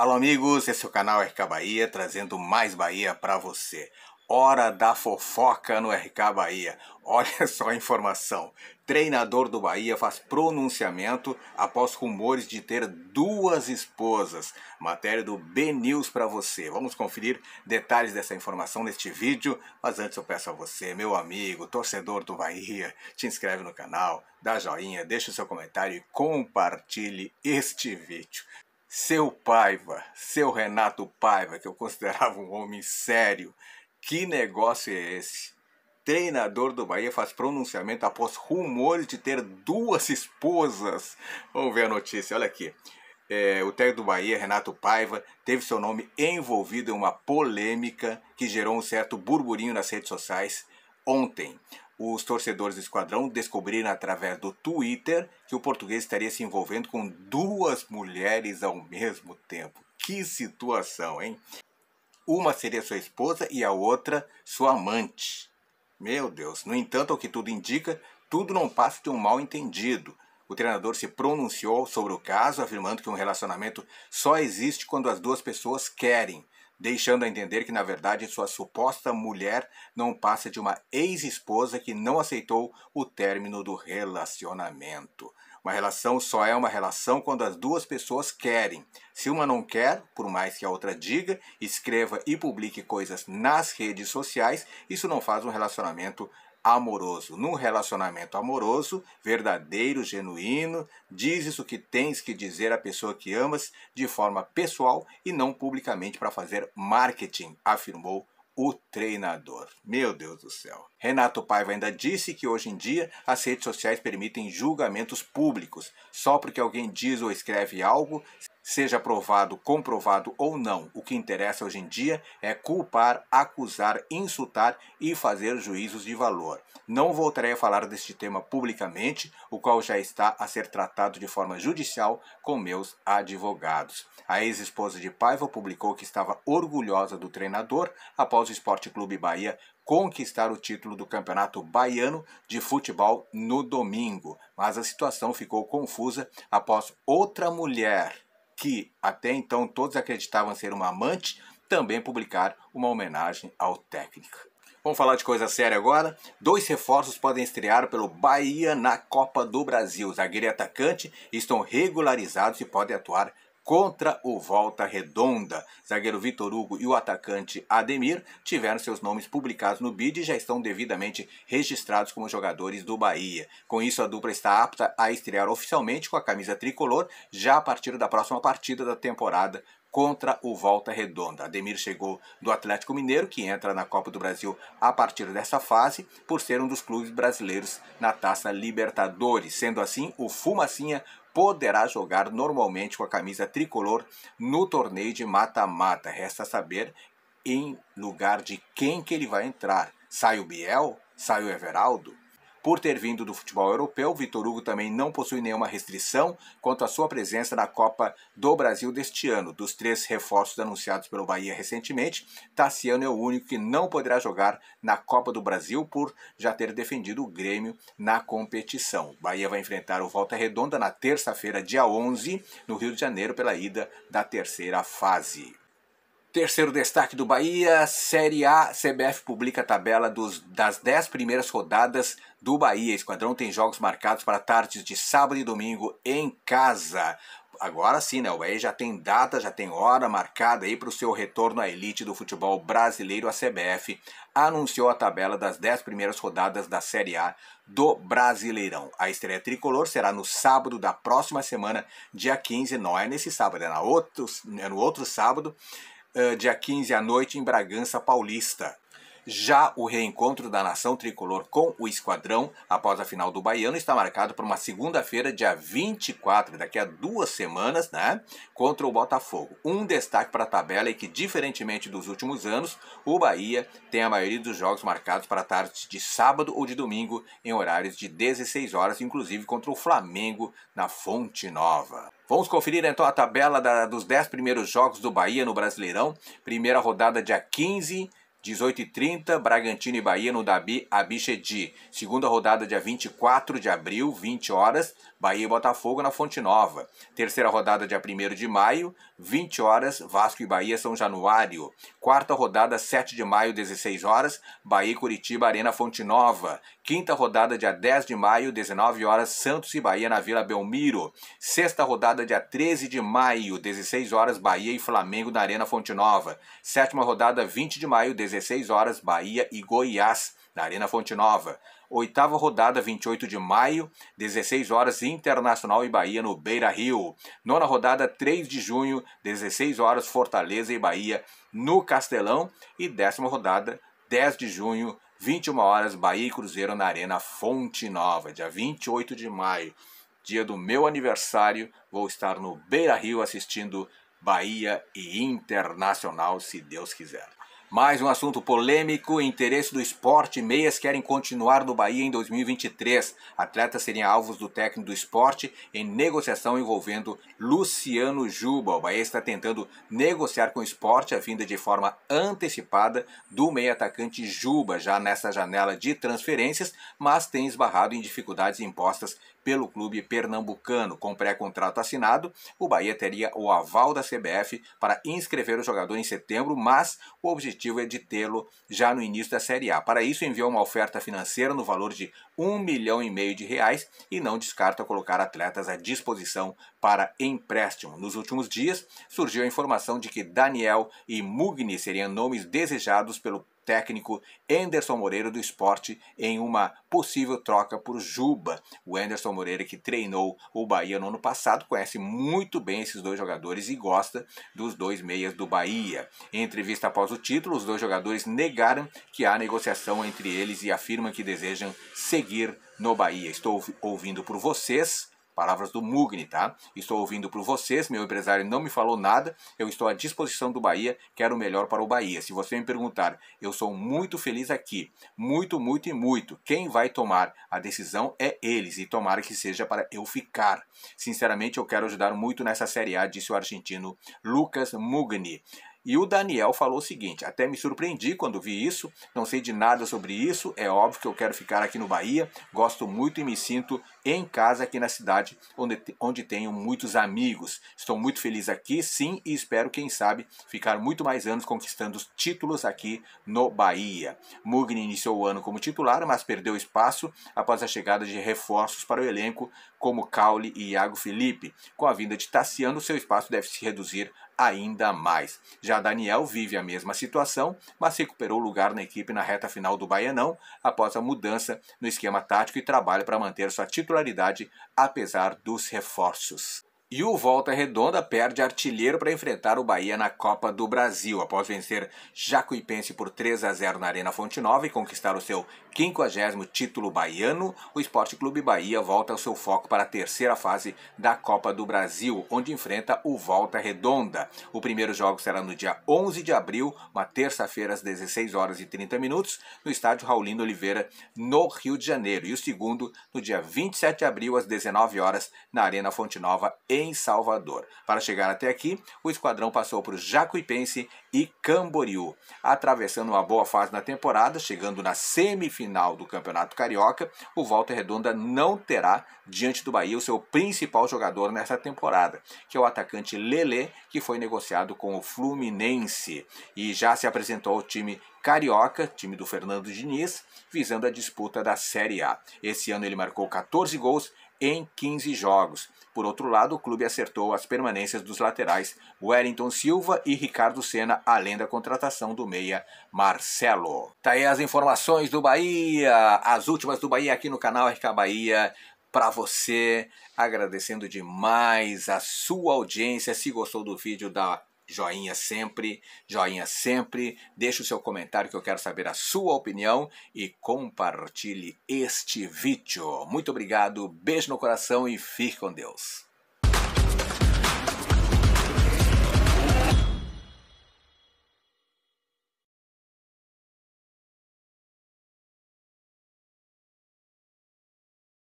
Alô amigos, esse é o canal RK Bahia, trazendo mais Bahia para você. Hora da fofoca no RK Bahia. Olha só a informação. Treinador do Bahia faz pronunciamento após rumores de ter duas esposas. Matéria do B News para você. Vamos conferir detalhes dessa informação neste vídeo, mas antes eu peço a você, meu amigo, torcedor do Bahia, te inscreve no canal, dá joinha, deixa o seu comentário e compartilhe este vídeo seu Paiva, seu Renato Paiva, que eu considerava um homem sério, que negócio é esse? Treinador do Bahia faz pronunciamento após rumores de ter duas esposas. Vamos ver a notícia, olha aqui. É, o técnico do Bahia, Renato Paiva, teve seu nome envolvido em uma polêmica que gerou um certo burburinho nas redes sociais ontem. Os torcedores do esquadrão descobriram através do Twitter que o português estaria se envolvendo com duas mulheres ao mesmo tempo. Que situação, hein? Uma seria sua esposa e a outra sua amante. Meu Deus, no entanto, ao que tudo indica, tudo não passa de um mal entendido. O treinador se pronunciou sobre o caso, afirmando que um relacionamento só existe quando as duas pessoas querem deixando a entender que, na verdade, sua suposta mulher não passa de uma ex-esposa que não aceitou o término do relacionamento. Uma relação só é uma relação quando as duas pessoas querem. Se uma não quer, por mais que a outra diga, escreva e publique coisas nas redes sociais, isso não faz um relacionamento amoroso. Num relacionamento amoroso, verdadeiro, genuíno, dizes o que tens que dizer à pessoa que amas de forma pessoal e não publicamente para fazer marketing, afirmou o treinador. Meu Deus do céu. Renato Paiva ainda disse que hoje em dia as redes sociais permitem julgamentos públicos. Só porque alguém diz ou escreve algo, Seja provado, comprovado ou não, o que interessa hoje em dia é culpar, acusar, insultar e fazer juízos de valor. Não voltarei a falar deste tema publicamente, o qual já está a ser tratado de forma judicial com meus advogados. A ex-esposa de Paiva publicou que estava orgulhosa do treinador após o Esporte Clube Bahia conquistar o título do Campeonato Baiano de Futebol no domingo. Mas a situação ficou confusa após outra mulher que até então todos acreditavam ser uma amante, também publicar uma homenagem ao técnico. Vamos falar de coisa séria agora. Dois reforços podem estrear pelo Bahia na Copa do Brasil. Zagueiro e atacante estão regularizados e podem atuar contra o Volta Redonda. Zagueiro Vitor Hugo e o atacante Ademir tiveram seus nomes publicados no BID e já estão devidamente registrados como jogadores do Bahia. Com isso, a dupla está apta a estrear oficialmente com a camisa tricolor já a partir da próxima partida da temporada contra o Volta Redonda. Ademir chegou do Atlético Mineiro, que entra na Copa do Brasil a partir dessa fase, por ser um dos clubes brasileiros na Taça Libertadores. Sendo assim, o Fumacinha poderá jogar normalmente com a camisa tricolor no torneio de mata-mata. Resta saber em lugar de quem que ele vai entrar. Sai o Biel? Sai o Everaldo? Por ter vindo do futebol europeu, Vitor Hugo também não possui nenhuma restrição quanto à sua presença na Copa do Brasil deste ano. Dos três reforços anunciados pelo Bahia recentemente, Tassiano é o único que não poderá jogar na Copa do Brasil por já ter defendido o Grêmio na competição. O Bahia vai enfrentar o Volta Redonda na terça-feira, dia 11, no Rio de Janeiro, pela ida da terceira fase. Terceiro destaque do Bahia, Série A, CBF publica a tabela dos, das 10 primeiras rodadas do Bahia. Esquadrão tem jogos marcados para tardes de sábado e domingo em casa. Agora sim, né? O Bahia já tem data, já tem hora marcada aí para o seu retorno à elite do futebol brasileiro. A CBF anunciou a tabela das 10 primeiras rodadas da Série A do Brasileirão. A estreia tricolor será no sábado da próxima semana, dia 15. Não é nesse sábado, é, na outro, é no outro sábado. Eh, dia 15 à noite em Bragança Paulista. Já o reencontro da nação tricolor com o esquadrão após a final do Baiano está marcado para uma segunda-feira, dia 24, daqui a duas semanas, né? Contra o Botafogo. Um destaque para a tabela é que, diferentemente dos últimos anos, o Bahia tem a maioria dos jogos marcados para tarde de sábado ou de domingo, em horários de 16 horas, inclusive contra o Flamengo na Fonte Nova. Vamos conferir então a tabela da, dos 10 primeiros jogos do Bahia no Brasileirão. Primeira rodada, dia 15 18h30, Bragantino e Bahia no Dabi Abichedi. Segunda rodada, dia 24 de abril, 20 horas, Bahia e Botafogo na Fonte Nova. Terceira rodada, dia 1 de maio, 20 horas, Vasco e Bahia São Januário. Quarta rodada, 7 de maio, 16 horas, Bahia e Curitiba Arena Fonte Nova. Quinta rodada, dia 10 de maio, 19 horas, Santos e Bahia na Vila Belmiro. Sexta rodada, dia 13 de maio, 16 horas, Bahia e Flamengo na Arena Fonte Nova. Sétima rodada, 20 de maio, 16 horas, Bahia e Goiás na Arena Fonte Nova. Oitava rodada, 28 de maio, 16 horas, Internacional e Bahia no Beira Rio. Nona rodada, 3 de junho, 16 horas, Fortaleza e Bahia no Castelão. E décima rodada, 10 de junho, 21 horas, Bahia e Cruzeiro na Arena Fonte Nova, dia 28 de maio. Dia do meu aniversário, vou estar no Beira Rio assistindo Bahia e Internacional, se Deus quiser. Mais um assunto polêmico, interesse do esporte, meias querem continuar no Bahia em 2023. Atletas seriam alvos do técnico do esporte em negociação envolvendo Luciano Juba. O Bahia está tentando negociar com o esporte a vinda de forma antecipada do meia atacante Juba, já nessa janela de transferências, mas tem esbarrado em dificuldades impostas pelo clube pernambucano. Com pré-contrato assinado, o Bahia teria o aval da CBF para inscrever o jogador em setembro, mas o objetivo objetivo é de tê-lo já no início da Série A. Para isso, enviou uma oferta financeira no valor de um milhão e meio de reais e não descarta colocar atletas à disposição para empréstimo. Nos últimos dias, surgiu a informação de que Daniel e Mugni seriam nomes desejados pelo técnico Anderson Moreira do esporte em uma possível troca por Juba. O Anderson Moreira, que treinou o Bahia no ano passado, conhece muito bem esses dois jogadores e gosta dos dois meias do Bahia. Em entrevista após o título, os dois jogadores negaram que há negociação entre eles e afirmam que desejam seguir no Bahia. Estou ouvindo por vocês Palavras do Mugni, tá? Estou ouvindo por vocês, meu empresário não me falou nada, eu estou à disposição do Bahia, quero o melhor para o Bahia. Se você me perguntar, eu sou muito feliz aqui, muito, muito e muito. Quem vai tomar a decisão é eles, e tomara que seja para eu ficar. Sinceramente, eu quero ajudar muito nessa Série A, disse o argentino Lucas Mugni. E o Daniel falou o seguinte: até me surpreendi quando vi isso, não sei de nada sobre isso, é óbvio que eu quero ficar aqui no Bahia, gosto muito e me sinto em casa aqui na cidade, onde, onde tenho muitos amigos. Estou muito feliz aqui, sim, e espero, quem sabe, ficar muito mais anos conquistando os títulos aqui no Bahia. Mugni iniciou o ano como titular, mas perdeu espaço após a chegada de reforços para o elenco, como Caule e Iago Felipe. Com a vinda de Tassiano, seu espaço deve se reduzir ainda mais. Já Daniel vive a mesma situação, mas recuperou lugar na equipe na reta final do Baianão após a mudança no esquema tático e trabalha para manter sua titularidade apesar dos reforços. E o Volta Redonda perde artilheiro para enfrentar o Bahia na Copa do Brasil, após vencer Jacuipense por 3 a 0 na Arena Fonte Nova e conquistar o seu 50 título baiano. O Esporte Clube Bahia volta ao seu foco para a terceira fase da Copa do Brasil, onde enfrenta o Volta Redonda. O primeiro jogo será no dia 11 de abril, uma terça-feira às 16 horas e 30 minutos, no estádio Raulino Oliveira, no Rio de Janeiro, e o segundo no dia 27 de abril às 19 horas na Arena Fonte Nova em em Salvador. Para chegar até aqui, o esquadrão passou por Jacuipense e Camboriú, atravessando uma boa fase na temporada, chegando na semifinal do Campeonato Carioca. O Volta Redonda não terá diante do Bahia o seu principal jogador nessa temporada, que é o atacante Lele, que foi negociado com o Fluminense e já se apresentou ao time carioca, time do Fernando Diniz, visando a disputa da Série A. Esse ano ele marcou 14 gols em 15 jogos. Por outro lado, o clube acertou as permanências dos laterais Wellington Silva e Ricardo Senna, além da contratação do meia Marcelo. Tá aí as informações do Bahia, as últimas do Bahia aqui no canal RK Bahia para você, agradecendo demais a sua audiência. Se gostou do vídeo, dá Joinha sempre, joinha sempre. Deixe o seu comentário que eu quero saber a sua opinião e compartilhe este vídeo. Muito obrigado, beijo no coração e fique com Deus.